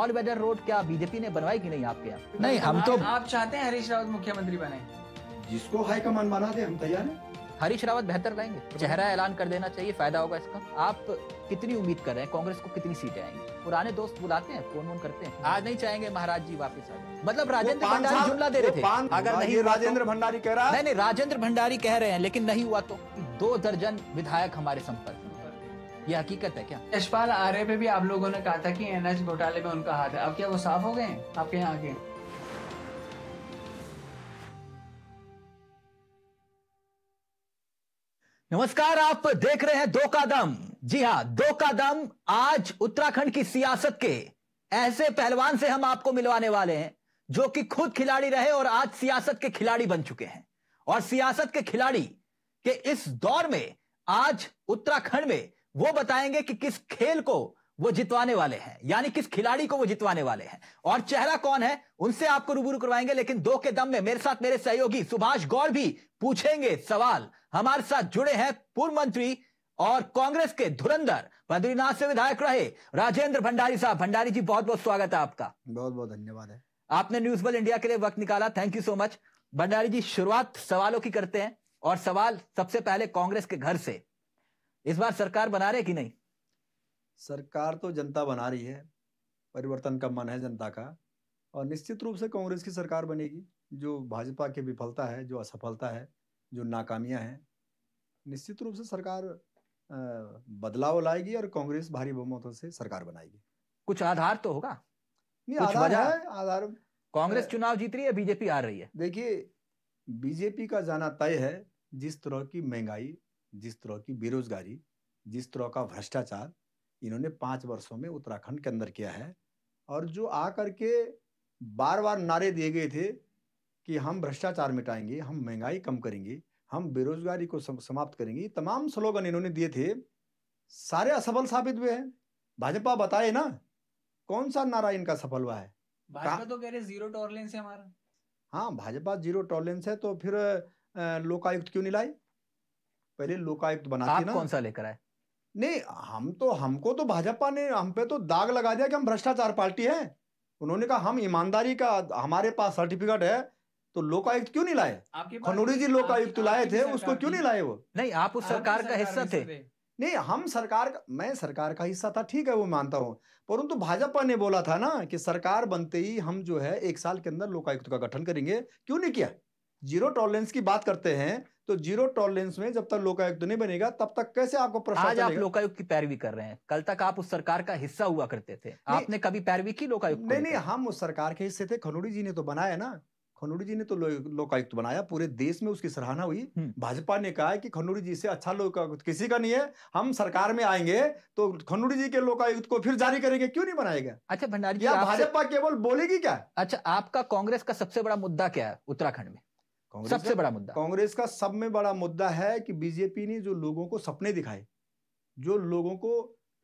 All weather road क्या BJP ने बनवाई कि नहीं आपके यहाँ नहीं हम तो आप चाहते हैं हरीश रावत मुख्यमंत्री बने जिसको हाईकमान बना दे हम तैयार हैं हरीश रावत बेहतर लाएंगे चेहरा ऐलान कर देना चाहिए फायदा होगा इसका आप कितनी उम्मीद कर रहे हैं कांग्रेस को कितनी सीटें आएंगी पुराने दोस्त बुलाते हैं फोन वोन करते हैं आज नहीं चाहेंगे महाराज जी वापस आ जाए मतलब राजेंद्र भंडारी जुमला दे रहे थे अगर नहीं तो- राजेंद्र भंडारी कह रहा है नहीं नहीं राजेंद्र भंडारी कह रहे हैं लेकिन नहीं हुआ तो दो दर्जन विधायक हमारे संपर्क ये हकीकत है क्या यशपाल आर्य पे भी आप लोगों ने कहा था कि एनएच घोटाले में उनका हाथ है अब क्या वो साफ हो गए आपके यहाँ आगे नमस्कार आप देख रहे हैं दो का दम जी हाँ दो का दम आज उत्तराखंड की सियासत के ऐसे पहलवान से हम आपको मिलवाने वाले हैं जो कि खुद खिलाड़ी रहे और आज सियासत के खिलाड़ी बन चुके हैं और सियासत के खिलाड़ी के इस दौर में आज उत्तराखंड में वो बताएंगे कि किस खेल को वो जितवाने वाले हैं यानी किस खिलाड़ी को वो जितवाने वाले हैं और चेहरा कौन है उनसे आपको रूबरू करवाएंगे लेकिन दो के दम में मेरे साथ मेरे सहयोगी सुभाष गौर भी पूछेंगे सवाल हमारे साथ जुड़े हैं पूर्व मंत्री और कांग्रेस के धुरंधर बद्रीनाथ से विधायक रहे राजेंद्र भंडारी साहब भंडारी जी बहुत बहुत स्वागत है आपका बहुत बहुत धन्यवाद है आपने न्यूज बल इंडिया के लिए वक्त निकाला thank you so much Bhandari ji शुरुआत सवालों की करते हैं और सवाल सबसे पहले कांग्रेस के घर से इस बार सरकार बना रहे कि नहीं सरकार तो जनता बना रही है परिवर्तन का मन है जनता का और निश्चित रूप से कांग्रेस की सरकार बनेगी जो भाजपा की विफलता है जो असफलता है जो नाकामियां हैं निश्चित रूप से सरकार बदलाव लाएगी और कांग्रेस भारी बहुमतों से सरकार बनाएगी कुछ आधार तो होगा नहीं आधार है आधार कांग्रेस चुनाव जीत रही है बीजेपी आ रही है देखिए बीजेपी का जाना तय है जिस तरह की महंगाई जिस तरह की बेरोजगारी जिस तरह का भ्रष्टाचार इन्होंने पाँच वर्षों में उत्तराखंड के अंदर किया है और जो आ के बार बार नारे दिए गए थे कि हम भ्रष्टाचार मिटाएंगे हम महंगाई कम करेंगे हम बेरोजगारी को समाप्त करेंगे तमाम स्लोगन इन्होंने दिए थे सारे असफल साबित हुए हैं भाजपा बताए ना कौन सा नारा इनका सफल हुआ है भाजपा तो कह रहे जीरो टॉलरेंस है हमारा हाँ भाजपा जीरो टॉलरेंस है तो फिर लोकायुक्त क्यों नहीं लाई पहले लोकायुक्त बना आप कौन सा लेकर आए नहीं हम तो हमको तो भाजपा ने हम पे तो दाग लगा दिया कि हम भ्रष्टाचार पार्टी है उन्होंने कहा हम ईमानदारी का हमारे पास सर्टिफिकेट है तो लोकायुक्त क्यों नहीं लाए खनोरी जी लोकायुक्त लाए थे उसको क्यों नहीं लाए वो नहीं आप उस सरकार का हिस्सा थे नहीं हम सरकार मैं सरकार का हिस्सा था ठीक है वो मानता हूँ परंतु भाजपा ने बोला था ना कि सरकार बनते ही हम जो है एक साल के अंदर लोकायुक्त का गठन करेंगे क्यों नहीं किया जीरो टॉलरेंस की बात करते हैं तो जीरो टॉलरेंस में जब तक लोकायुक्त नहीं बनेगा तब तक कैसे आपको प्रश्न आज आप लोकायुक्त की पैरवी कर रहे हैं कल तक आप उस सरकार का हिस्सा हुआ करते थे आपने कभी पैरवी की लोकायुक्त नहीं नहीं हम उस सरकार के हिस्से थे खनोड़ी जी ने तो बनाया ना खनोड़ी जी ने तो लोकायुक्त बनाया पूरे देश में उसकी सराहना हुई हम्म। भाजपा ने कहा कि खनोड़ी जी से अच्छा लोकायुक्त किसी का नहीं है हम सरकार में आएंगे तो खनोड़ी जी के लोकायुक्त को फिर जारी करेंगे क्यों नहीं बनाएगा अच्छा भंडारी जी भाजपा केवल बोलेगी क्या अच्छा आपका कांग्रेस का सबसे बड़ा मुद्दा क्या है उत्तराखंड में सबसे बड़ा मुद्दा कांग्रेस का सब में बड़ा मुद्दा है कि बीजेपी ने जो लोगों को सपने दिखाए जो लोगों को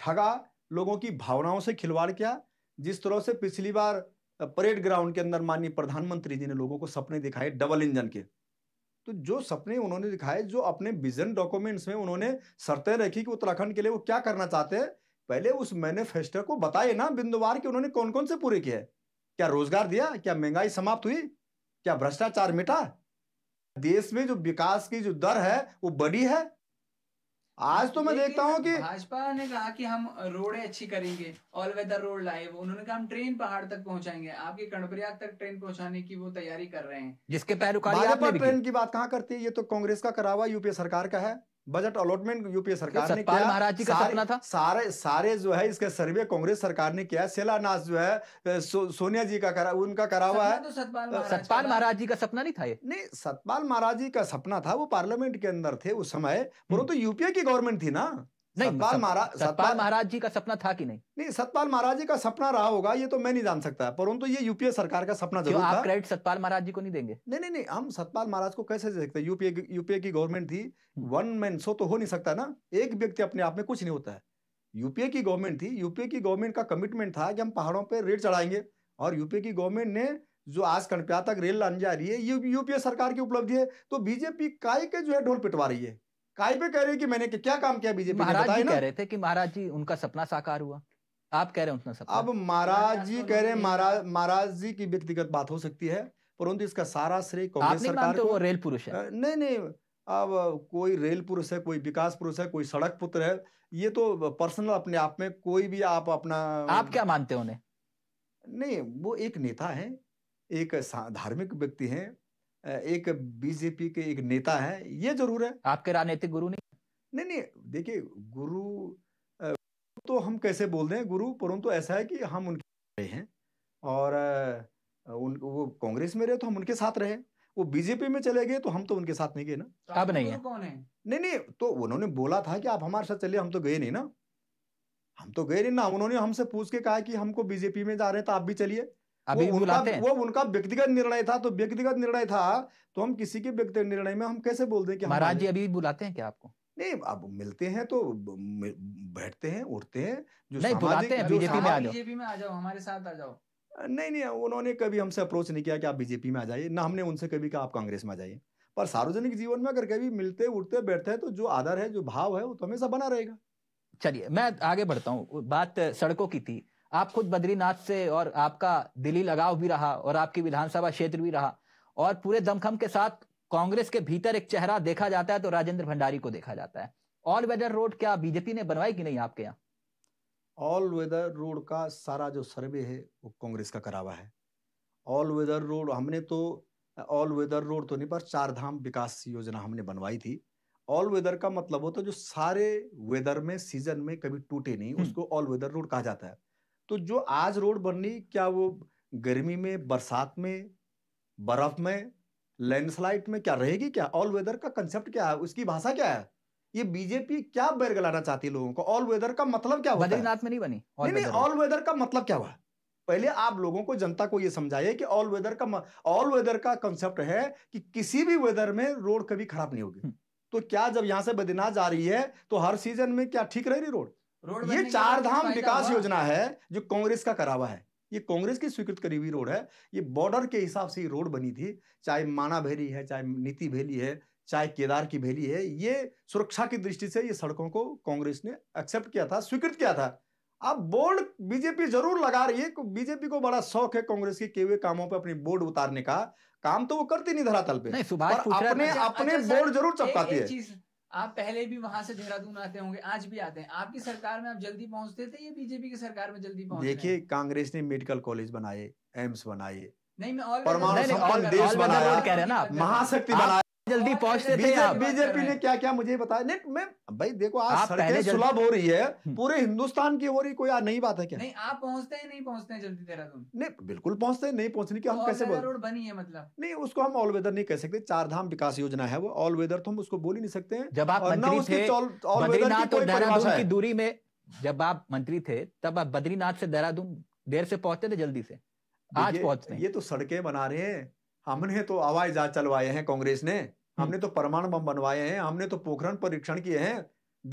ठगा लोगों की भावनाओं से खिलवाड़ किया जिस तरह से पिछली बार परेड ग्राउंड के अंदर माननीय प्रधानमंत्री जी ने लोगों को सपने दिखाए डबल इंजन के तो जो सपने उन्होंने दिखाए जो अपने विजन डॉक्यूमेंट्स में उन्होंने शर्तें रखी कि उत्तराखंड के लिए वो क्या करना चाहते हैं पहले उस मैनिफेस्टो को बताए ना बिंदुवार कि उन्होंने कौन कौन से पूरे किए क्या रोजगार दिया क्या महंगाई समाप्त हुई क्या भ्रष्टाचार मिटा देश में जो विकास की जो दर है वो बड़ी है आज तो मैं देखता हूँ कि भाजपा ने कहा कि हम रोडें अच्छी करेंगे ऑल वेदर रोड लाए वो उन्होंने कहा हम ट्रेन पहाड़ तक पहुंचाएंगे आपके कर्णप्रयाग तक ट्रेन पहुंचाने की वो तैयारी कर रहे हैं जिसके पैरोकारी ट्रेन की बात कहाँ करती है ये तो कांग्रेस का करावा यूपीए सरकार का है बजट अलॉटमेंट यूपीए सरकार ने किया महाराज जी का सपना था सारे सारे जो है इसके सर्वे कांग्रेस सरकार ने किया शिलान्यास जो है सो, सोनिया जी का करा उनका करा हुआ है तो सतपाल महाराज जी का सपना नहीं था ये नहीं सतपाल महाराज जी का सपना था वो पार्लियामेंट के अंदर थे उस समय हम्म। परंतु यूपीए की गवर्नमेंट थी ना नहीं सतपाल महाराज सतपाल महाराज जी का सपना था कि नहीं नहीं सतपाल महाराज जी का सपना रहा होगा ये तो मैं नहीं जान सकता परंतु ये यूपीए सरकार का सपना जरूर आप क्रेडिट सतपाल महाराज जी को नहीं देंगे नहीं नहीं नहीं हम सतपाल महाराज को कैसे दे सकते यूपीए यूपीए की गवर्नमेंट थी हम्म। वन मैन शो तो हो नहीं सकता ना एक व्यक्ति अपने आप में कुछ नहीं होता है यूपीए की गवर्नमेंट थी यूपीए की गवर्नमेंट का कमिटमेंट था कि हम पहाड़ों पर रेट चढ़ाएंगे और यूपीए की गवर्नमेंट ने जो आज कनप्या तक रेल लाने जा रही है यूपीए सरकार की उपलब्धि है तो बीजेपी काय के जो है ढोल पिटवा रही है काय पे कह रहे कि मैंने क्या काम किया बीजेपी महाराज जी कह रहे थे कि महाराज जी उनका सपना साकार हुआ आप कह रहे हैं उतना सपना अब महाराज जी कह रहे हैं महाराज महाराज जी की व्यक्तिगत बात हो सकती है परंतु इसका सारा श्रेय कांग्रेस सरकार तो को रेल पुरुष है नहीं नहीं अब कोई रेल पुरुष है कोई विकास पुरुष है कोई सड़क पुत्र है ये तो पर्सनल अपने आप में कोई भी आप अपना आप क्या मानते हो उन्हें नहीं वो एक नेता है एक धार्मिक व्यक्ति है एक बीजेपी के एक नेता है ये जरूर है आपके राजनीतिक गुरु नहीं नहीं नहीं देखिए गुरु तो हम कैसे बोल दें गुरु परंतु ऐसा है कि हम उनके हैं और उन वो कांग्रेस में रहे तो हम उनके साथ रहे वो बीजेपी में चले गए तो हम तो उनके साथ नहीं गए ना तो अब नहीं है कौन है नहीं नहीं तो उन्होंने बोला था कि आप हमारे साथ चलिए हम तो गए नहीं ना हम तो गए नहीं ना उन्होंने हमसे पूछ के कहा कि हमको बीजेपी में जा रहे हैं तो आप भी चलिए अभी वो उनका वो उनका व्यक्तिगत निर्णय था तो व्यक्तिगत निर्णय था तो हम किसी के व्यक्तिगत निर्णय में हम कैसे बोल दें कि महाराज जी अभी बुलाते हैं क्या आपको नहीं अब मिलते हैं तो बैठते हैं उठते हैं जो नहीं बुलाते हैं बीजेपी में आ जाओ बीजेपी में आ जाओ हमारे साथ आ जाओ नहीं नहीं उन्होंने कभी हमसे अप्रोच नहीं किया कि आप बीजेपी में आ जाइए ना हमने उनसे कभी कहा आप कांग्रेस में आ जाइए पर सार्वजनिक जीवन में अगर कभी मिलते उठते बैठते हैं तो जो आदर है जो भाव है वो तो हमेशा बना रहेगा चलिए मैं आगे बढ़ता हूँ बात सड़कों की थी आप खुद बद्रीनाथ से और आपका दिली लगाव भी रहा और आपकी विधानसभा क्षेत्र भी रहा और पूरे दमखम के साथ कांग्रेस के भीतर एक चेहरा देखा जाता है तो राजेंद्र भंडारी को देखा जाता है ऑल वेदर रोड क्या बीजेपी ने बनवाई कि नहीं आपके यहाँ ऑल वेदर रोड का सारा जो सर्वे है वो कांग्रेस का करा हुआ है ऑल वेदर रोड हमने तो ऑल वेदर रोड तो नहीं पर चार धाम विकास योजना हमने बनवाई थी ऑल वेदर का मतलब होता तो है जो सारे वेदर में सीजन में कभी टूटे नहीं हम्म। उसको ऑल वेदर रोड कहा जाता है तो जो आज रोड बन रही क्या वो गर्मी में बरसात में बर्फ में लैंडस्लाइड में क्या रहेगी क्या ऑल वेदर का कंसेप्ट क्या है उसकी भाषा क्या है ये बीजेपी क्या बैर गलाना चाहती है लोगों को ऑल वेदर का मतलब क्या हुआ बद्रीनाथ में नहीं बनी नहीं ऑल वेदर का मतलब क्या हुआ पहले आप लोगों को जनता को ये समझाइए कि ऑल वेदर का ऑल वेदर का कंसेप्ट है कि किसी भी वेदर में रोड कभी खराब नहीं होगी हम्म। तो क्या जब यहां से बद्रीनाथ जा रही है तो हर सीजन में क्या ठीक रह रही रोड रोड ये चार धाम विकास योजना है जो कांग्रेस का करावा है ये कांग्रेस की स्वीकृत करी हुई रोड है ये बॉर्डर के हिसाब से रोड बनी थी चाहे माना भैली है चाहे नीति भैली है चाहे केदार की भैली है ये सुरक्षा की दृष्टि से ये सड़कों को कांग्रेस ने एक्सेप्ट किया था स्वीकृत किया था अब बोर्ड बीजेपी जरूर लगा रही है बीजेपी को बड़ा शौक है कांग्रेस के किए हुए कामों पर अपनी बोर्ड उतारने का काम तो वो करती नहीं धरातल पे नहीं, सुभाष अपने अपने अच्छा, बोर्ड जरूर चपकाती है आप पहले भी वहां से देहरादून आते होंगे आज भी आते हैं आपकी सरकार में आप जल्दी पहुंचते थे या बीजेपी की सरकार में जल्दी पहुंचते देखिए कांग्रेस ने मेडिकल कॉलेज बनाए एम्स बनाए नहीं मैं ऑल परमाणु देश बनाया महाशक्ति बनाया जल्दी पहुंचते थे आप बीजेपी ने क्या क्या मुझे बताया नहीं मैं भाई देखो आज सड़कें सुलभ हो रही है हम्म। पूरे हिंदुस्तान की हो रही कोई नई बात है क्या नहीं आप पहुंचते हैं नहीं पहुंचते हैं जल्दी देहरादून नहीं बिल्कुल पहुंचते हैं नहीं पहुंचने की हम तो कैसे बोल रोड बनी है मतलब नहीं उसको हम ऑल वेदर नहीं कह सकते चार धाम विकास योजना है वो ऑल वेदर तो हम उसको बोल ही नहीं सकते हैं जब आप मंत्री थे बद्रीनाथ और देहरादून की दूरी में जब आप मंत्री थे तब आप बद्रीनाथ से देहरादून देर से पहुंचते थे जल्दी से आज पहुंचते ये तो सड़कें बना रहे हैं हमने तो हवाई जहाज चलवाए हैं कांग्रेस ने हम्म। हमने तो परमाणु बम बनवाए हैं हमने तो पोखरण परीक्षण किए हैं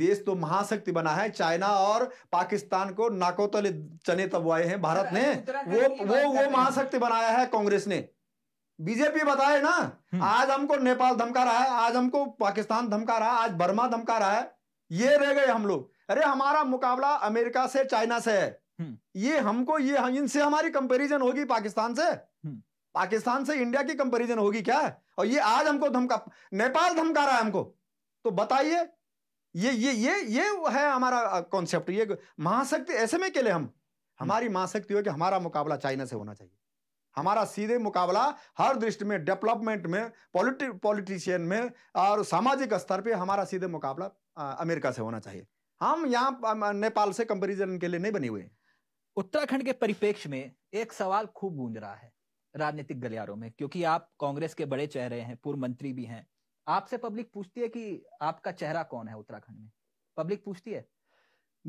देश तो महाशक्ति बना है चाइना और पाकिस्तान को नाकोतले चने तबवाए हैं भारत ने वो वो वो महाशक्ति बनाया है कांग्रेस ने बीजेपी बताए ना हम्म। आज हमको नेपाल धमका रहा है आज हमको पाकिस्तान धमका रहा है आज बर्मा धमका रहा है ये रह गए हम लोग अरे हमारा मुकाबला अमेरिका से चाइना से है हम्म। ये हमको ये इनसे हमारी कंपेरिजन होगी पाकिस्तान से पाकिस्तान से इंडिया की कंपेरिजन होगी क्या और ये आज हमको धमका नेपाल धमका रहा है हमको तो बताइए ये ये ये ये है हमारा कॉन्सेप्ट ये महाशक्ति ऐसे में लिए हम हमारी महाशक्ति हो कि हमारा मुकाबला चाइना से होना चाहिए हमारा सीधे मुकाबला हर दृष्टि में डेवलपमेंट में पॉलिटि पॉलिटिशियन में और सामाजिक स्तर पे हमारा सीधे मुकाबला अमेरिका से होना चाहिए हम यहाँ नेपाल से कंपेरिजन के लिए नहीं बने हुए उत्तराखंड के परिपेक्ष में एक सवाल खूब गूंज रहा है राजनीतिक गलियारों में क्योंकि आप कांग्रेस के बड़े चेहरे हैं पूर्व मंत्री भी हैं आपसे पब्लिक पूछती है कि आपका चेहरा कौन है उत्तराखंड में पब्लिक पूछती है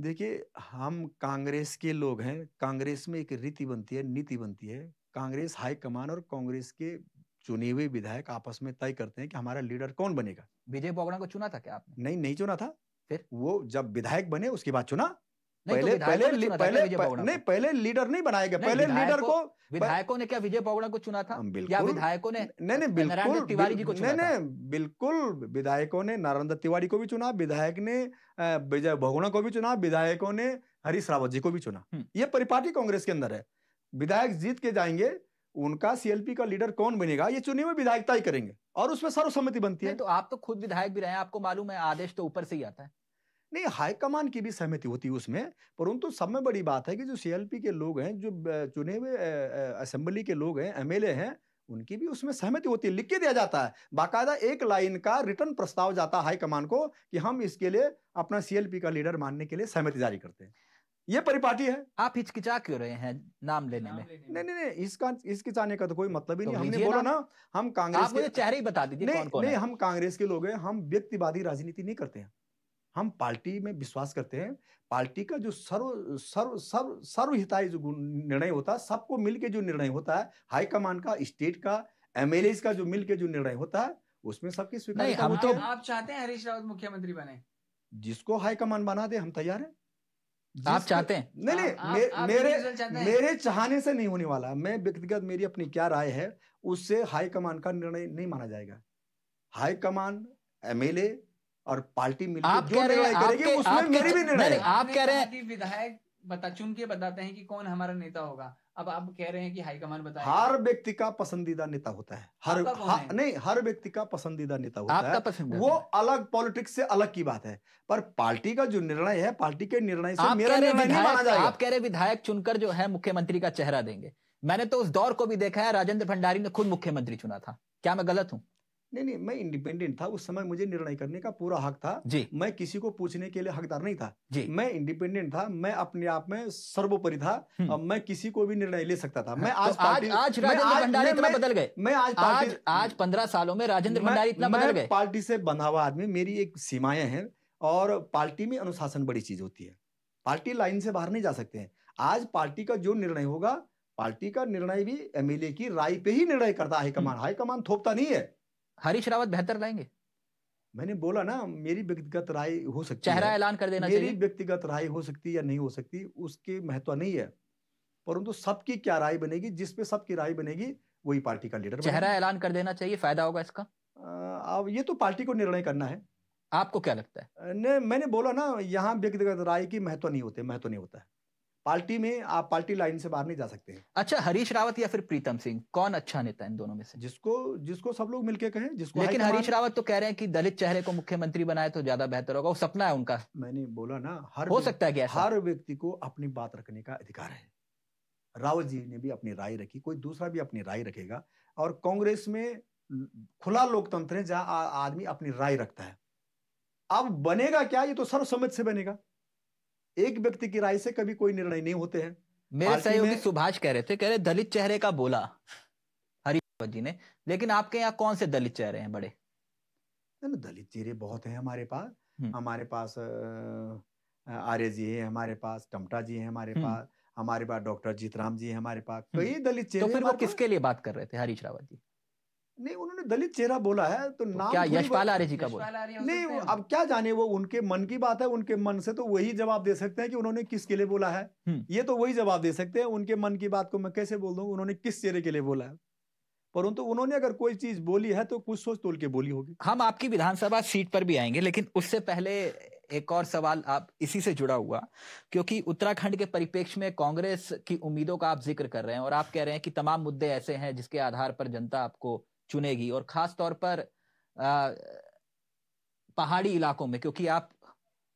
देखिए हम कांग्रेस के लोग हैं कांग्रेस में एक रीति बनती है नीति बनती है कांग्रेस हाईकमान और कांग्रेस के चुने हुए विधायक आपस में तय करते हैं कि हमारा लीडर कौन बनेगा विजय बोगड़ा को चुना था क्या आपने नहीं नहीं चुना था फिर वो जब विधायक बने उसके बाद चुना तो पहले पहले पहले, नहीं पहले लीडर नहीं बनाए गए पहले लीडर को विधायकों ने क्या विजय पौगड़ा को चुना था या विधायकों ने नहीं नहीं बिल्कुल तिवारी जी को चुना नहीं बिल्कुल विधायकों ने नारायण तिवारी को भी चुना विधायक ने विजय भगोड़ा को भी चुना विधायकों ने हरीश रावत जी को भी चुना हम्म। ये परिपाटी कांग्रेस के अंदर है विधायक जीत के जाएंगे उनका सीएलपी का लीडर कौन बनेगा ये चुने हुए विधायकता ही करेंगे और उसमें सर्वसम्मति बनती है तो आप तो खुद विधायक भी रहे आपको मालूम है आदेश तो ऊपर से ही आता है नहीं हाईकमान की भी सहमति होती है उसमें परंतु सब में बड़ी बात है कि जो सीएलपी के लोग हैं जो चुने हुए असेंबली के लोग हैं एमएलए हैं उनकी भी उसमें सहमति होती है लिख के दिया जाता है बाकायदा एक लाइन का रिटर्न प्रस्ताव जाता है हाईकमान को कि हम इसके लिए अपना सीएलपी का लीडर मानने के लिए सहमति जारी करते हैं ये परिपाटी है आप हिचकिचा क्यों रहे हैं नाम लेने नाम में नहीं नहीं नहीं इसका हिचकिचाने का तो कोई मतलब ही तो नहीं हमने बोला ना हम कांग्रेस आप चेहरे ही बता दीजिए नहीं, कौन कौन नहीं हम कांग्रेस के लोग हैं हम व्यक्तिवादी राजनीति नहीं करते हैं हम पार्टी में विश्वास करते हैं पार्टी का जो सर्व सर्व सर्व सर्वहिताई जो निर्णय होता है सबको मिल के जो निर्णय होता है हाईकमान का स्टेट का एम का जो मिल के जो निर्णय होता है उसमें सबकी स्वीकार हम तो आप चाहते हैं हरीश रावत मुख्यमंत्री बने जिसको हाईकमान बना दे हम तैयार हैं आप चाहते हैं नहीं नहीं मे, मेरे मेरे चाहने से नहीं होने वाला मैं व्यक्तिगत मेरी अपनी क्या राय है उससे हाईकमान का निर्णय नहीं माना जाएगा हाईकमान एमएलए और पार्टी मिलकर आप कह रहे हैं आप कह रहे हैं विधायक बता चुन के बताते हैं कि कौन हमारा नेता होगा अब आप कह रहे हैं कि हाईकमान बता हर व्यक्ति का पसंदीदा नेता होता है हर हा, नहीं हर व्यक्ति का पसंदीदा नेता होता है वो अलग पॉलिटिक्स से अलग की बात है पर पार्टी का जो निर्णय है पार्टी के निर्णय से मेरा निर्णय नहीं माना जाएगा आप कह रहे विधायक चुनकर जो है मुख्यमंत्री का चेहरा देंगे मैंने तो उस दौर को भी देखा है राजेंद्र भंडारी ने खुद मुख्यमंत्री चुना था क्या मैं गलत हूँ नहीं नहीं मैं इंडिपेंडेंट था उस समय मुझे निर्णय करने का पूरा हक था जी मैं किसी को पूछने के लिए हकदार नहीं था जी मैं इंडिपेंडेंट था मैं अपने आप में सर्वोपरि था और हम्म। मैं किसी को भी निर्णय ले सकता था मैं हाँ, आज तो आज आज राजेंद्र भंडारी इतना बदल गए मैं आज आज आज पंद्रह सालों में राजेंद्र भंडारी इतना बदल गए पार्टी से बंधा हुआ आदमी मेरी एक सीमाएं हैं और पार्टी में अनुशासन बड़ी चीज होती है पार्टी लाइन से बाहर नहीं जा सकते हैं आज पार्टी का जो निर्णय होगा पार्टी का निर्णय भी एमएलए की राय पे ही निर्णय करता है हाईकमान हम्म। हाईकमान थोपता नहीं है हरीश रावत बेहतर लाएंगे मैंने बोला ना मेरी व्यक्तिगत राय हो सकती चेहरा ऐलान कर देना मेरी व्यक्तिगत राय हो सकती या नहीं हो सकती उसके महत्व नहीं है परंतु सबकी क्या राय बनेगी जिसपे सबकी राय बनेगी वही पार्टी का लीडर चेहरा ऐलान कर देना चाहिए फायदा होगा इसका अब ये तो पार्टी को निर्णय करना है आपको क्या लगता है नहीं मैंने बोला ना यहाँ व्यक्तिगत राय की महत्व नहीं होते महत्व नहीं होता है पार्टी में आप पार्टी लाइन से बाहर नहीं जा सकते अच्छा हरीश रावत या फिर प्रीतम सिंह कौन अच्छा नेता इन दोनों में से जिसको जिसको सब लोग मिलकर कहें जिसको लेकिन हरीश रावत तो कह रहे हैं कि दलित चेहरे को मुख्यमंत्री बनाए तो ज्यादा बेहतर होगा वो सपना है उनका मैंने बोला ना हर हो सकता है हर व्यक्ति को अपनी बात रखने का अधिकार है रावत जी ने भी अपनी राय रखी कोई दूसरा भी अपनी राय रखेगा और कांग्रेस में खुला लोकतंत्र है जहां आदमी अपनी राय रखता है अब बनेगा क्या ये तो सर्वसम्मत से बनेगा एक व्यक्ति की राय से कभी कोई निर्णय नहीं होते हैं मेरे सहयोगी सुभाष कह रहे थे कह रहे दलित चेहरे का बोला हरिवत जी ने लेकिन आपके यहाँ कौन से दलित चेहरे हैं बड़े दलित चेहरे बहुत हैं हमारे पास हम्म। हमारे पास आर्य जी है हमारे पास टमटा जी है हमारे हम्म। पास हमारे पास डॉक्टर जीतराम जी है हमारे पास हम्म। कई दलित तो चेहरे तो फिर वो किसके लिए बात कर रहे थे हरीश रावत जी नहीं उन्होंने दलित चेहरा बोला है तो, तो नाम क्या यशपाल आर्य जी का बोला नहीं अब क्या जाने वो उनके मन की बात है उनके मन से तो वही जवाब दे सकते हैं कि उन्होंने किसके लिए बोला है हम्म। ये तो वही जवाब दे सकते हैं उनके मन की बात को मैं कैसे बोल दूँ उन्होंने किस चेहरे के लिए बोला है परंतु उन्होंने अगर कोई चीज बोली है तो कुछ सोच तोल के बोली होगी हम आपकी विधानसभा सीट पर भी आएंगे लेकिन उससे पहले एक और सवाल आप इसी से जुड़ा हुआ क्योंकि उत्तराखंड के परिपेक्ष में कांग्रेस की उम्मीदों का आप जिक्र कर रहे हैं और आप कह रहे हैं कि तमाम मुद्दे ऐसे हैं जिसके आधार पर जनता आपको चुनेगी और खास तौर पर आ, पहाड़ी इलाकों में क्योंकि आप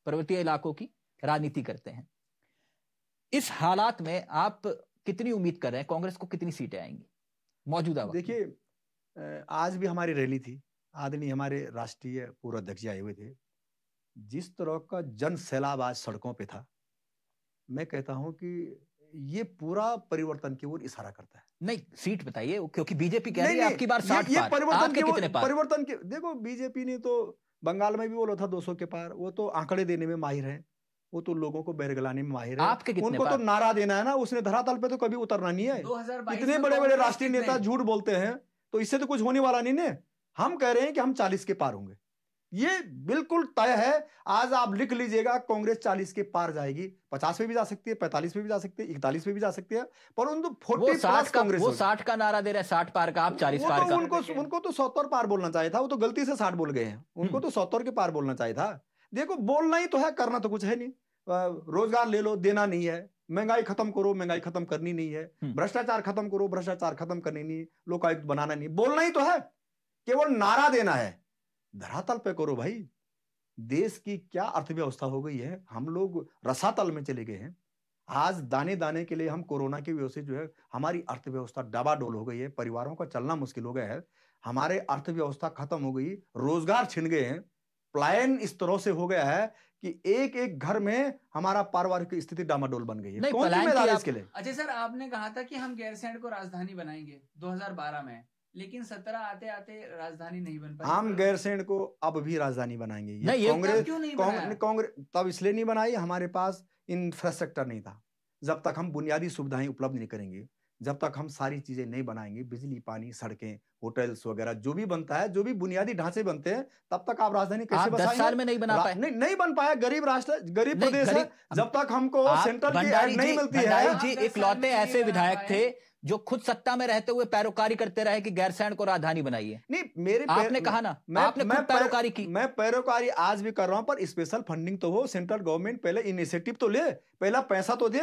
पर्वतीय इलाकों की राजनीति करते हैं इस हालात में आप कितनी उम्मीद कर रहे हैं कांग्रेस को कितनी सीटें आएंगी मौजूदा देखिए आज भी हमारी रैली थी आदरणीय हमारे राष्ट्रीय पूर्व अध्यक्ष आए हुए थे जिस तरह का जन सैलाब आज सड़कों पे था मैं कहता हूं कि ये पूरा परिवर्तन की ओर इशारा करता है नहीं सीट बताइए क्योंकि बीजेपी कह रही है आपकी बार साठ ये, ये परिवर्तन के कितने पार परिवर्तन के देखो बीजेपी ने तो बंगाल में भी बोला था 200 के पार वो तो आंकड़े देने में माहिर है वो तो लोगों को बैरगलाने में माहिर है आपके कितने उनको पार? तो नारा देना है ना उसने धरातल पे तो कभी उतरना नहीं है इतने बड़े बड़े राष्ट्रीय नेता झूठ बोलते हैं तो इससे तो कुछ होने वाला नहीं ने हम कह रहे हैं कि हम चालीस के पार होंगे ये बिल्कुल तय है आज आप लिख लीजिएगा कांग्रेस चालीस के पार जाएगी पचास पे भी जा सकती है पैंतालीस पे भी जा सकती है इकतालीस पे भी जा सकती है पर उन कांग्रेस वो साठ का नारा दे रहे साठ पार का आप चालीस पार तो का उनको उनको तो सत्तर पार बोलना चाहिए था वो तो गलती से साठ बोल गए हैं उनको हम्म। तो सत्तर के पार बोलना चाहिए था देखो बोलना ही तो है करना तो कुछ है नहीं रोजगार ले लो देना नहीं है महंगाई खत्म करो महंगाई खत्म करनी नहीं है हम्म। भ्रष्टाचार खत्म करो भ्रष्टाचार खत्म करनी नहीं लोकायुक्त बनाना नहीं बोलना ही तो है केवल नारा देना है धरातल पे करो भाई देश की क्या अर्थव्यवस्था हो गई है हम लोग रसातल में चले गए हैं आज दाने दाने के लिए हम कोरोना की वजह से जो है हमारी अर्थव्यवस्था डाबाडोल हो गई है परिवारों का चलना मुश्किल हो गया है हमारे अर्थव्यवस्था खत्म हो गई रोजगार छिन गए हैं प्लायन इस तरह से हो गया है कि एक एक घर में हमारा पारिवारिक स्थिति डामाडोल बन गई है कौन जिम्मेदार इसके लिए अजय अच्छा सर आपने कहा था कि हम गैरसैंड को राजधानी बनाएंगे 2012 में लेकिन सत्रह आते आते राजधानी नहीं बन पाई हम गैरसेन को अब भी राजधानी बनाएंगे ये कांग्रेस कांग्रेस तब इसलिए नहीं बनाई हमारे पास इंफ्रास्ट्रक्चर नहीं था जब तक हम बुनियादी सुविधाएं उपलब्ध नहीं करेंगे जब तक हम सारी चीजें नहीं बनाएंगे बिजली पानी सड़कें होटल्स वगैरह जो भी बनता है जो भी बुनियादी ढांचे बनते हैं तब तक आप राजधानी कैसे आप दस साल में नहीं बना पाए नहीं, नहीं बन पाया गरीब राष्ट्र गरीब प्रदेश है जब तक हमको सेंट्रल की नहीं मिलती है एक लौते ऐसे विधायक थे जो खुद सत्ता में रहते हुए पैरोकारी करते रहे कि गैरसैंण को राजधानी बनाइए नहीं मेरे आपने कहा ना मैं, आपने मैं पैरोकारी की मैं पैरोकारी आज भी कर रहा हूं पर स्पेशल फंडिंग तो हो सेंट्रल गवर्नमेंट पहले इनिशिएटिव तो ले पहला पैसा तो दे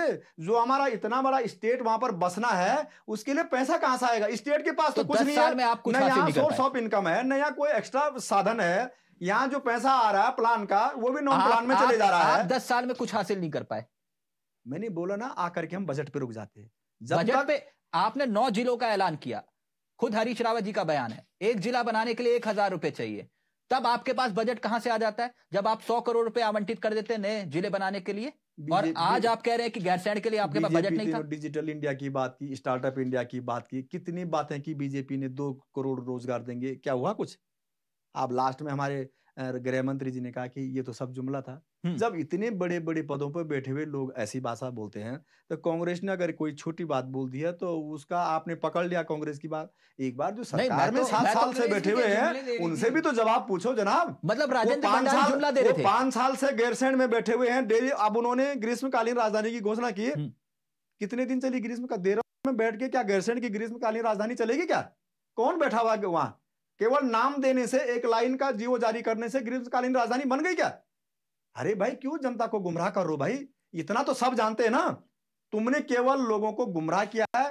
जो हमारा इतना बड़ा स्टेट वहां पर बसना है उसके लिए पैसा कहां से आएगा स्टेट के पास तो, तो कुछ नहीं है आप कुछ नया सोर्स ऑफ इनकम है नया कोई एक्स्ट्रा साधन है यहाँ जो पैसा आ रहा है प्लान का वो भी नॉन प्लान में चले जा रहा है दस साल में कुछ हासिल नहीं कर पाए मैंने बोला ना आकर के हम बजट पे रुक जाते हैं जब तक आपने नौ जिलों का ऐलान किया खुद हरीश रावत जी का बयान है एक जिला बनाने के लिए एक हजार रुपए चाहिए तब आपके पास बजट कहां से आ जाता है जब आप सौ करोड़ रुपए आवंटित कर देते हैं नए जिले बनाने के लिए और आज आप कह रहे हैं कि गैरसैंड के लिए आपके पास बजट नहीं था डिजिटल इंडिया की बात की स्टार्टअप इंडिया की बात की कितनी बातें की बीजेपी ने दो करोड़ रोजगार देंगे क्या हुआ कुछ आप लास्ट में हमारे गृह मंत्री जी ने कहा कि ये तो सब जुमला था जब इतने बड़े बड़े पदों पर बैठे हुए लोग ऐसी भाषा बोलते हैं तो कांग्रेस ने अगर कोई छोटी बात बोल दी है तो उसका आपने पकड़ लिया कांग्रेस की बात एक बार जो सरकार में तो- सात तो साल से बैठे हुए हैं उनसे भी तो जवाब पूछो जनाब मतलब राजेंद्र पांच साल दे रहे पांच साल से गैरसैंड में बैठे हुए हैं डेली अब उन्होंने ग्रीष्मकालीन राजधानी की घोषणा की कितने दिन चली ग्रीष्म का देर में बैठ के क्या गैरसैंड की ग्रीष्मकालीन राजधानी चलेगी क्या कौन बैठा हुआ वहां केवल नाम देने से एक लाइन का जीवो जारी करने से ग्रीष्मकालीन राजधानी बन गई क्या अरे भाई क्यों जनता को गुमराह करो भाई इतना तो सब जानते हैं ना तुमने केवल लोगों को गुमराह किया है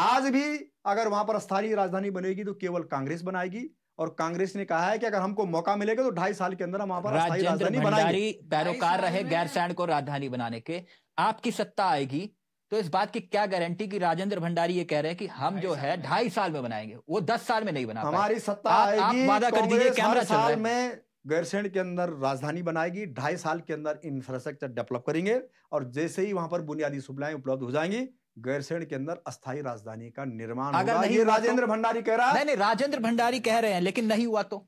आज भी अगर वहां पर स्थानीय राजधानी बनेगी तो केवल कांग्रेस बनाएगी और कांग्रेस ने कहा है कि अगर हमको मौका मिलेगा तो ढाई साल के अंदर हम वहां पर राजधानी पैरोकार रहे गैरसैंड को राजधानी बनाने के आपकी सत्ता आएगी तो इस बात की क्या गारंटी कि राजेंद्र भंडारी ये कह रहे हैं कि हम जो है ढाई साल में बनाएंगे वो दस साल में नहीं बना हमारी सत्ता आएगी, वादा कर दीजिए कैमरा साल में गैरसैंड के अंदर राजधानी बनाएगी ढाई साल के अंदर इंफ्रास्ट्रक्चर डेवलप करेंगे और जैसे ही वहां पर बुनियादी सुविधाएं उपलब्ध हो जाएंगी गैरसैंड के अंदर अस्थायी राजधानी का निर्माण अगर नहीं तो- राजेंद्र भंडारी कह रहा है नहीं राजेंद्र भंडारी कह रहे हैं लेकिन नहीं हुआ तो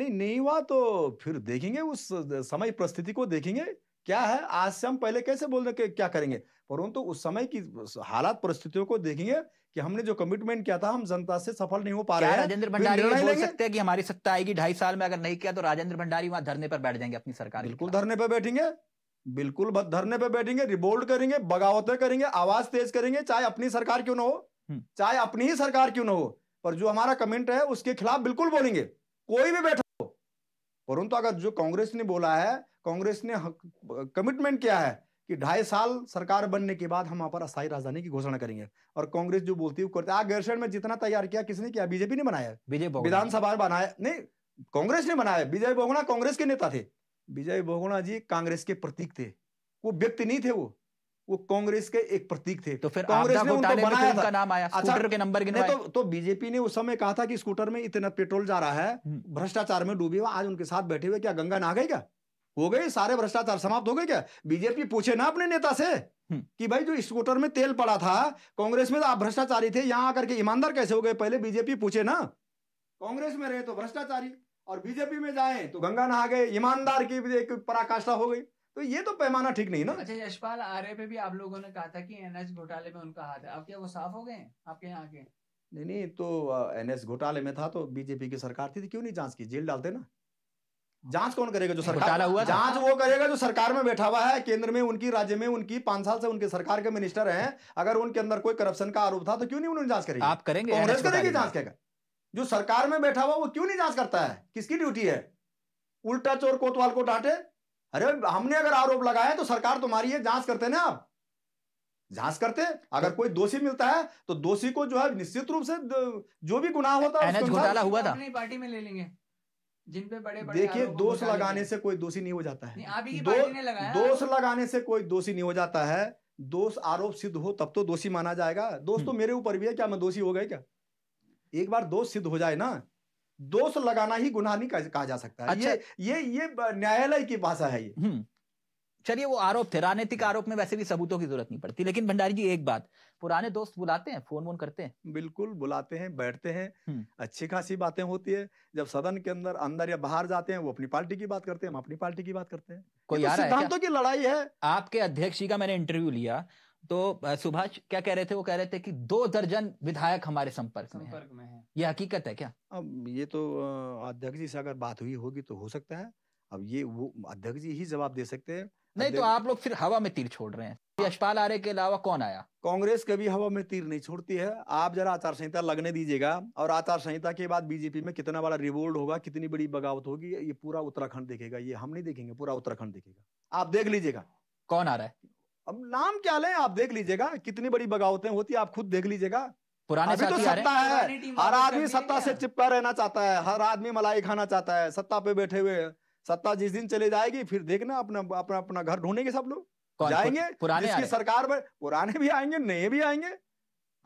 नहीं नहीं हुआ तो फिर देखेंगे उस समय परिस्थिति को देखेंगे क्या है आज से हम पहले कैसे बोल रहे क्या करेंगे परंतु उस समय की हालात परिस्थितियों को देखेंगे कि हमने जो कमिटमेंट किया था हम जनता से सफल नहीं हो पा रहे हैं राजेंद्र भंडारी बोल सकते हैं कि हमारी सत्ता आएगी ढाई साल में अगर नहीं किया तो राजेंद्र भंडारी वहां धरने पर बैठ जाएंगे अपनी सरकार बिल्कुल धरने पर बैठेंगे बिल्कुल धरने पर बैठेंगे रिबोल्ट करेंगे बगावतें करेंगे आवाज तेज करेंगे चाहे अपनी सरकार क्यों ना हो हम्म। चाहे अपनी ही सरकार क्यों ना हो पर जो हमारा कमेंट है उसके खिलाफ बिल्कुल बोलेंगे कोई भी बैठा हो परंतु अगर जो कांग्रेस ने बोला है कांग्रेस ने कमिटमेंट किया है कि ढाई साल सरकार बनने के बाद हम वहां पर अस्थायी राजधानी की घोषणा करेंगे और कांग्रेस जो बोलती है वो करते आगेरसैन में जितना तैयार किया किसने किया बीजेपी ने बनाया बीजेपी विधानसभा बनाया नहीं कांग्रेस ने बनाया विजय बहुगुणा कांग्रेस के नेता थे विजय बहुगुणा जी कांग्रेस के प्रतीक थे वो व्यक्ति नहीं थे वो वो कांग्रेस के एक प्रतीक थे तो फिर कांग्रेस ने उनको बनाया था। नाम आया अच्छा, स्कूटर के नंबर गिनवाए तो तो बीजेपी ने उस समय कहा था कि स्कूटर में इतना पेट्रोल जा रहा है हम्म। भ्रष्टाचार में डूबी हुआ आज उनके साथ बैठे हुए क्या गंगा ना गई क्या हो गए सारे भ्रष्टाचार समाप्त हो गए क्या बीजेपी पूछे ना अपने नेता से हम्म। कि भाई जो स्कूटर में तेल पड़ा था कांग्रेस में तो आप भ्रष्टाचारी थे यहां आकर के ईमानदार कैसे हो गए पहले बीजेपी पूछे ना कांग्रेस में रहे तो भ्रष्टाचारी और बीजेपी में जाए तो गंगा नहा गए ईमानदार की एक पराकाष्ठा हो गई तो ये तो पैमाना ठीक नहीं ना अच्छा यशपाल आर्य पे भी आप लोगों ने कहा था कि एनएस घोटाले में उनका हाथ है अब क्या वो साफ हो गए आपके यहाँ के नहीं नहीं तो एनएस घोटाले में था तो बीजेपी की सरकार थी तो क्यों नहीं जांच की जेल डालते ना जांच कौन करेगा जो सरकार हुआ जांच वो करेगा जो सरकार में बैठा हुआ है केंद्र में उनकी राज्य में उनकी पांच साल से उनके सरकार के मिनिस्टर हैं अगर उनके अंदर कोई करप्शन का आरोप था तो क्यों नहीं उन्होंने जांच करेगी आप करेंगे कांग्रेस करेगी जांच करेगा जो सरकार में बैठा हुआ वो क्यों नहीं जांच करता है किसकी ड्यूटी है उल्टा चोर कोतवाल को डांटे अरे हमने अगर आरोप लगाया तो सरकार तुम्हारी है जांच करते ना आप जांच करते अगर कोई दोषी मिलता है तो दोषी को जो है निश्चित रूप से जो भी गुनाह होता है घोटाला हुआ था पार्टी में ले लेंगे जिन पे बड़े बड़े देखिए दोष लगाने से कोई दोषी नहीं हो जाता है दोष लगाने से कोई दोषी नहीं हो जाता है दोष आरोप सिद्ध हो तब तो दोषी माना जाएगा दोस्त तो हम्म। मेरे ऊपर भी है क्या मैं दोषी हो गए क्या एक बार दोष सिद्ध हो जाए ना दोष लगाना ही गुनाह नहीं कहा जा सकता अच्छा, ये ये ये न्यायालय की भाषा है ये हम्म। चलिए वो आरोप थे राजनीतिक आरोप में वैसे भी सबूतों की जरूरत नहीं पड़ती लेकिन भंडारी जी एक बात पुराने दोस्त बुलाते हैं फोन वोन करते हैं बिल्कुल बुलाते हैं बैठते हैं हम्म। अच्छी खासी बातें होती है जब सदन के अंदर अंदर या बाहर जाते हैं वो अपनी पार्टी की बात करते हैं हम अपनी पार्टी की बात करते हैं कोई तो सिद्धांतों की लड़ाई है आपके अध्यक्ष जी का मैंने इंटरव्यू लिया तो सुभाष क्या कह रहे थे वो कह रहे थे कि दो दर्जन विधायक हमारे संपर्क में संपर्क में है ये हकीकत है क्या अब ये तो अध्यक्ष जी से अगर बात हुई होगी तो हो सकता है अब ये वो अध्यक्ष जी ही जवाब दे सकते हैं नहीं तो आप लोग फिर हवा में तीर छोड़ रहे हैं यशपाल आर्य के अलावा कौन आया कांग्रेस कभी हवा में तीर नहीं छोड़ती है आप जरा आचार संहिता लगने दीजिएगा और आचार संहिता के बाद बीजेपी में कितना बड़ा रिवोल्ट होगा कितनी बड़ी बगावत होगी ये पूरा उत्तराखंड देखेगा ये हम नहीं देखेंगे पूरा उत्तराखंड देखेगा आप देख लीजिएगा कौन आ रहा है अब नाम क्या लें आप देख लीजिएगा कितनी बड़ी बगावतें होती आप खुद देख लीजिएगा पुराने अभी तो सत्ता है हर आदमी सत्ता से चिपका रहना चाहता है हर आदमी मलाई खाना चाहता है सत्ता पे बैठे हुए हैं सत्ता जिस दिन चले जाएगी फिर देखना अपना अपना अपना घर ढूंढेंगे सब लोग जाएंगे पुराने जिसकी सरकार में पुराने भी आएंगे नए भी आएंगे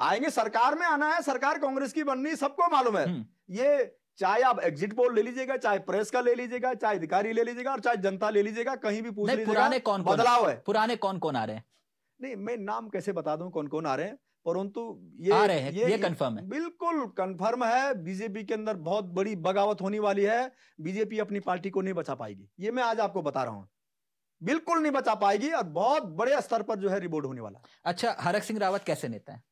आएंगे सरकार में आना है सरकार कांग्रेस की बननी सबको मालूम है हम्म। ये चाहे आप एग्जिट पोल ले लीजिएगा चाहे प्रेस का ले लीजिएगा चाहे अधिकारी ले लीजिएगा और चाहे जनता ले लीजिएगा कहीं भी पूछ लीजिएगा पुराने कौन बदलाव है पुराने कौन कौन आ रहे हैं नहीं मैं नाम कैसे बता दूं कौन कौन आ रहे हैं परंतु ये आ रहे हैं ये, ये कंफर्म है बिल्कुल कंफर्म है बीजेपी के अंदर बहुत बड़ी बगावत होने वाली है बीजेपी अपनी पार्टी को नहीं बचा पाएगी ये मैं आज आपको बता रहा हूँ बिल्कुल नहीं बचा पाएगी और बहुत बड़े स्तर पर जो है रिबोर्ड होने वाला अच्छा हरक सिंह रावत कैसे नेता है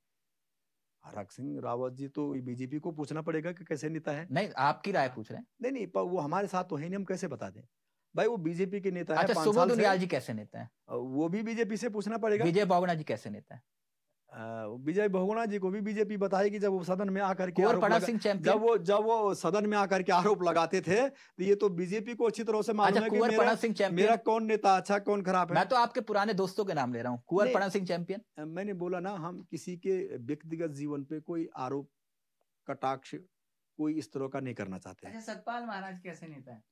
हरक सिंह रावत जी तो बीजेपी को पूछना पड़ेगा कि कैसे नेता है नहीं आपकी राय पूछ रहे हैं नहीं नहीं पर वो हमारे साथ तो है नहीं हम कैसे बता दें भाई वो बीजेपी के नेता अच्छा, है सुबोध उनियाल जी कैसे नेता है वो भी बीजेपी से पूछना पड़ेगा विजय बावना जी कैसे नेता है विजय बहुगुणा जी को भी बीजेपी बताएगी जब वो सदन में आकर के आरोप सिंह जब वो जब वो सदन में आकर के आरोप लगाते थे तो ये तो बीजेपी को अच्छी तरह से मालूम अच्छा, है कि मेरा, सिंह मेरा कौन नेता अच्छा कौन खराब है मैं तो आपके पुराने दोस्तों के नाम ले रहा हूँ कुंवर पड़ा सिंह चैंपियन मैंने बोला ना हम किसी के व्यक्तिगत जीवन पे कोई आरोप कटाक्ष कोई इस तरह का नहीं करना चाहते अच्छा, सतपाल महाराज कैसे नेता है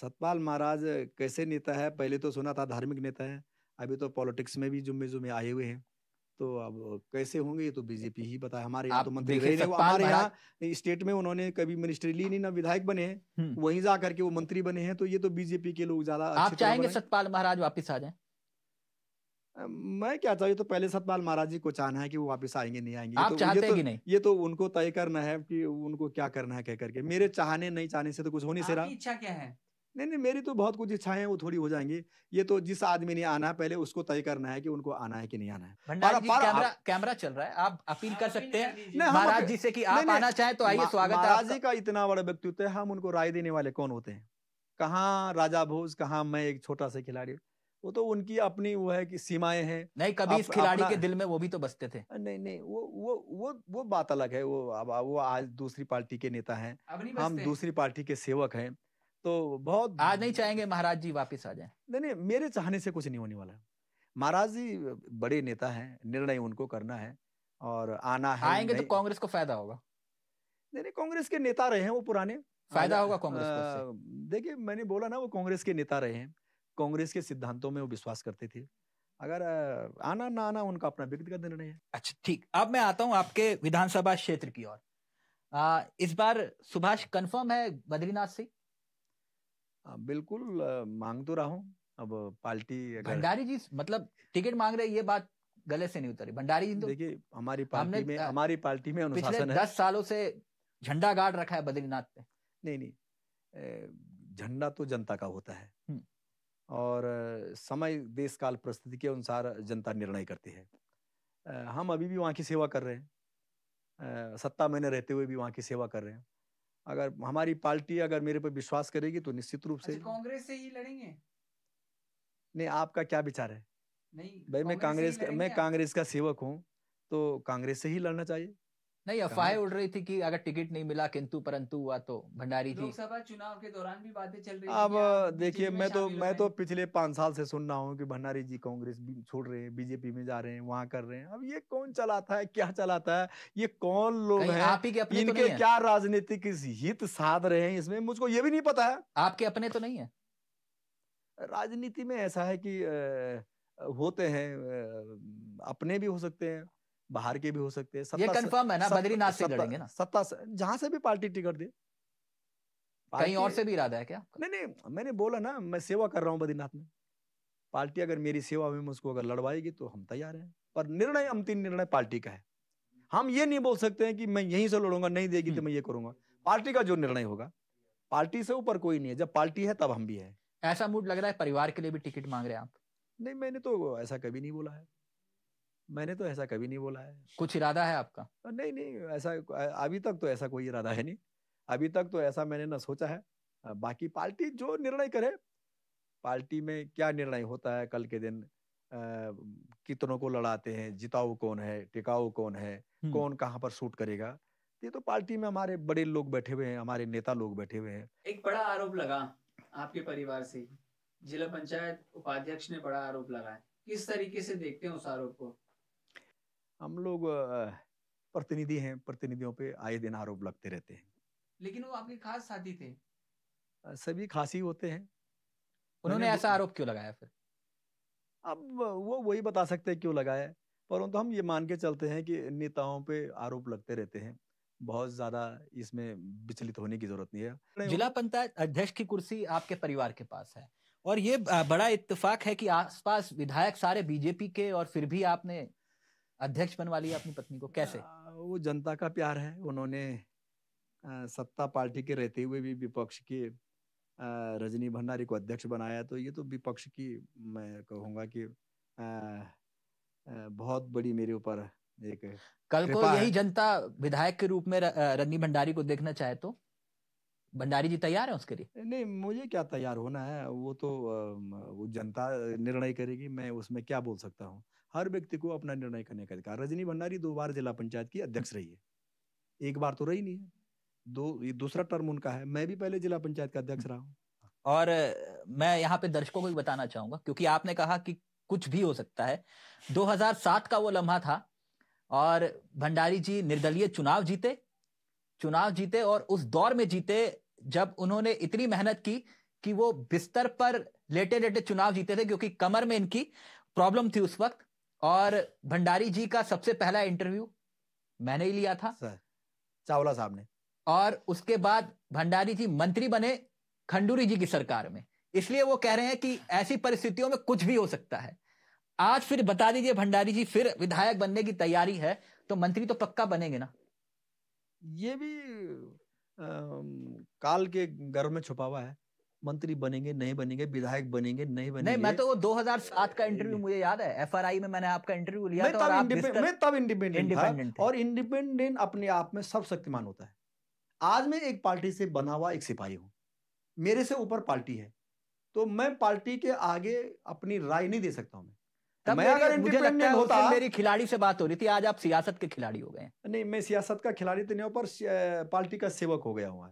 सतपाल महाराज कैसे नेता है पहले तो सुना था धार्मिक नेता है अभी तो पॉलिटिक्स में भी जुम्मे जुम्मे आए हुए हैं तो अब कैसे होंगे ये तो बीजेपी ही बताए हमारे यहाँ तो मंत्री रहे हमारे यहाँ स्टेट में उन्होंने कभी मिनिस्ट्री ली नहीं ना विधायक बने हम्म। वहीं जा करके वो मंत्री बने हैं तो ये तो बीजेपी के लोग ज्यादा आप चाहेंगे सतपाल महाराज वापिस आ जाए मैं क्या चाहिए तो पहले सतपाल महाराज जी को चाहना है कि वो वापस आएंगे नहीं आएंगे आप तो, चाहते ये तो, कि नहीं ये तो उनको तय करना है कि उनको क्या करना है कह करके मेरे चाहने नहीं चाहने से तो कुछ हो नहीं सर इच्छा क्या है नहीं नहीं मेरी तो बहुत कुछ इच्छाएं हैं वो थोड़ी हो जाएंगी ये तो जिस आदमी ने आना है पहले उसको तय करना है कि उनको आना है कि नहीं आना है कैमरा कैमरा चल रहा है आप अपील कर सकते हैं महाराज जी से कि आप नहीं, आना चाहें तो आइए स्वागत महाराज जी का इतना बड़ा व्यक्तित्व है हम उनको राय देने वाले कौन होते हैं कहाँ राजा भोज कहाँ मैं एक छोटा सा खिलाड़ी वो तो उनकी अपनी वो है कि सीमाएं हैं नहीं कभी अप, इस खिलाड़ी के दिल में वो भी तो बसते थे नहीं नहीं वो वो वो वो बात अलग है वो अब वो आज दूसरी पार्टी के नेता हैं हम दूसरी पार्टी के सेवक हैं तो बहुत आज नहीं चाहेंगे महाराज जी वापिस आ जाए नहीं नहीं मेरे चाहने से कुछ नहीं होने वाला महाराज जी बड़े नेता हैं निर्णय उनको करना है और आना है आएंगे तो कांग्रेस को फायदा होगा नहीं नहीं कांग्रेस के नेता रहे हैं वो पुराने फायदा होगा कांग्रेस देखिए मैंने बोला ना वो कांग्रेस के नेता रहे हैं कांग्रेस के सिद्धांतों में वो विश्वास करते थे अगर आना ना आना उनका अपना व्यक्तिगत निर्णय है अच्छा ठीक अब मैं आता हूँ आपके विधानसभा क्षेत्र की ओर इस बार सुभाष कंफर्म है बद्रीनाथ सिंह हाँ, बिल्कुल मांग तो रहा हूँ अब पार्टी भंडारी जी मतलब टिकट मांग रहे ये बात गले से नहीं उतरी भंडारी जी तो देखिए हमारी पार्टी में हमारी पार्टी में अनुशासन दस सालों से झंडा गाड़ रखा है बद्रीनाथ पे नहीं नहीं झंडा तो जनता का होता है हम्म। और समय देश काल परिस्थिति के अनुसार जनता निर्णय करती है हम अभी भी वहाँ की सेवा कर रहे हैं सत्ता में रहते हुए भी वहाँ की सेवा कर रहे हैं अगर हमारी पार्टी अगर मेरे पर विश्वास करेगी तो निश्चित रूप से अच्छा, कांग्रेस से ही लड़ेंगे नहीं आपका क्या विचार है नहीं भाई मैं कांग्रेस मैं कांग्रेस का सेवक हूँ तो कांग्रेस से ही लड़ना चाहिए नहीं अफवाह उड़ रही थी कि अगर टिकट नहीं मिला किंतु परंतु हुआ तो भंडारी जी लोकसभा चुनाव के दौरान भी बातें चल रही अब देखिए मैं तो मैं तो पिछले पांच साल से सुन रहा हूँ कि भंडारी जी कांग्रेस छोड़ रहे हैं बीजेपी में जा रहे हैं वहाँ कर रहे हैं अब ये कौन चलाता है क्या चलाता है ये कौन लोग है तो इनके क्या राजनीतिक हित साध रहे हैं इसमें मुझको ये भी नहीं पता है आपके अपने तो नहीं है राजनीति में ऐसा है कि होते हैं अपने भी हो सकते हैं बाहर के भी हो सकते हैं ये कंफर्म है ना बद्रीनाथ से लड़ेंगे ना सत्ता जहां से भी पार्टी टिकट दे कहीं और से भी इरादा है क्या नहीं नहीं मैंने बोला ना मैं सेवा कर रहा हूँ बद्रीनाथ में पार्टी अगर मेरी सेवा में मुझको अगर लड़वाएगी तो हम तैयार हैं पर निर्णय अंतिम निर्णय पार्टी का है हम ये नहीं बोल सकते हैं कि मैं यहीं से लड़ूंगा नहीं देगी तो हम्म। मैं ये करूंगा पार्टी का जो निर्णय होगा पार्टी से ऊपर कोई नहीं है जब पार्टी है तब हम भी है ऐसा मूड लग रहा है परिवार के लिए भी टिकट मांग रहे हैं आप नहीं मैंने तो ऐसा कभी नहीं बोला है मैंने तो ऐसा कभी नहीं बोला है कुछ इरादा है आपका नहीं नहीं ऐसा अभी तक तो ऐसा कोई इरादा है नहीं अभी तक तो ऐसा मैंने ना सोचा है बाकी पार्टी जो निर्णय करे पार्टी में क्या निर्णय होता है कल के दिन कितनों को लड़ाते हैं जिताऊ कौन है टिकाऊ कौन है हम्म। कौन कहाँ पर शूट करेगा ये तो पार्टी में हमारे बड़े लोग बैठे हुए हैं हमारे नेता लोग बैठे हुए हैं एक बड़ा आरोप लगा आपके परिवार से जिला पंचायत उपाध्यक्ष ने बड़ा आरोप लगाया किस तरीके से देखते हैं उस आरोप को हम लोग प्रतिनिधि हैं प्रतिनिधियों पे आए दिन आरोप लगते रहते हैं लेकिन वो आपके खास साथी थे सभी खास ही होते हैं उन्होंने ऐसा आरोप क्यों लगाया फिर अब वो वही बता सकते हैं क्यों लगाया परंतु तो हम ये मान के चलते हैं कि नेताओं पे आरोप लगते रहते हैं बहुत ज्यादा इसमें विचलित होने की जरूरत नहीं है जिला पंचायत अध्यक्ष की कुर्सी आपके परिवार के पास है और ये बड़ा इत्तेफाक है कि आसपास विधायक सारे बीजेपी के और फिर भी आपने अध्यक्ष बनवा लिया अपनी पत्नी को कैसे वो जनता का प्यार है उन्होंने सत्ता पार्टी के रहते हुए भी विपक्ष के रजनी भंडारी को अध्यक्ष बनाया तो ये तो विपक्ष की मैं कहूँगा कि बहुत बड़ी मेरे ऊपर एक कल को यही जनता विधायक के रूप में रजनी भंडारी को देखना चाहे तो भंडारी जी तैयार है उसके लिए नहीं मुझे क्या तैयार होना है वो तो वो जनता निर्णय करेगी मैं उसमें क्या बोल सकता हूँ हर व्यक्ति को अपना निर्णय करने का अधिकार रजनी भंडारी दो बार जिला पंचायत की अध्यक्ष रही है एक बार तो रही नहीं है दो ये दूसरा टर्म उनका है मैं भी पहले जिला पंचायत का अध्यक्ष रहा हूँ और मैं यहाँ पे दर्शकों को भी बताना चाहूंगा क्योंकि आपने कहा कि कुछ भी हो सकता है 2007 का वो लम्हा था और भंडारी जी निर्दलीय चुनाव जीते चुनाव जीते और उस दौर में जीते जब उन्होंने इतनी मेहनत की कि वो बिस्तर पर लेटे लेटे चुनाव जीते थे क्योंकि कमर में इनकी प्रॉब्लम थी उस वक्त और भंडारी जी का सबसे पहला इंटरव्यू मैंने ही लिया था चावला साहब ने और उसके बाद भंडारी जी मंत्री बने खंडूरी जी की सरकार में इसलिए वो कह रहे हैं कि ऐसी परिस्थितियों में कुछ भी हो सकता है आज फिर बता दीजिए भंडारी जी फिर विधायक बनने की तैयारी है तो मंत्री तो पक्का बनेंगे ना ये भी आ, काल के गर्भ में छुपा हुआ है मंत्री बनेंगे नए बनेंगे विधायक बनेंगे नए बनेंगे नहीं मैं तो वो 2007 का इंटरव्यू मुझे याद है एफआरआई में मैंने आपका इंटरव्यू लिया मैं था तब डिस्कर... मैं तब इंडिपेंडेंट था और इंडिपेंडेंट अपने आप में सब शक्तिमान होता है आज मैं एक पार्टी से बना हुआ एक सिपाही हूँ मेरे से ऊपर पार्टी है तो मैं पार्टी के आगे अपनी राय नहीं दे सकता हूँ मैं अगर मुझे लगता है होता मेरी खिलाड़ी से बात हो रही थी आज आप सियासत के खिलाड़ी हो गए नहीं मैं सियासत का खिलाड़ी तो नहीं पर पार्टी का सेवक हो गया हूँ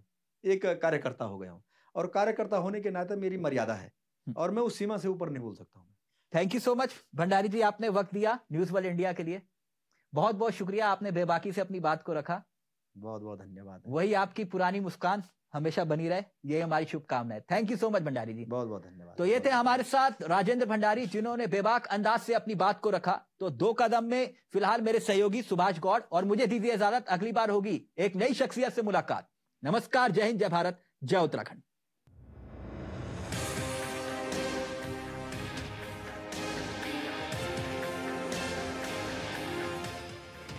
एक कार्यकर्ता हो गया हूँ और कार्यकर्ता होने के नाते मेरी मर्यादा है हम्म। और मैं उस सीमा से ऊपर नहीं बोल सकता हूँ thank you so much Bhandari ji आपने वक्त दिया न्यूज वर्ल्ड इंडिया के लिए बहुत बहुत शुक्रिया आपने बेबाकी से अपनी बात को रखा बहुत बहुत धन्यवाद वही आपकी पुरानी मुस्कान हमेशा बनी रहे ये हमारी शुभकामनाएं thank you so much Bhandari ji बहुत बहुत धन्यवाद तो ये थे हमारे साथ राजेंद्र भंडारी जिन्होंने बेबाक अंदाज से अपनी बात को रखा तो दो कदम में फिलहाल मेरे सहयोगी सुभाष गौड़ और मुझे दीजिए इजाजत अगली बार होगी एक नई शख्सियत से मुलाकात नमस्कार जय हिंद जय भारत जय उत्तराखंड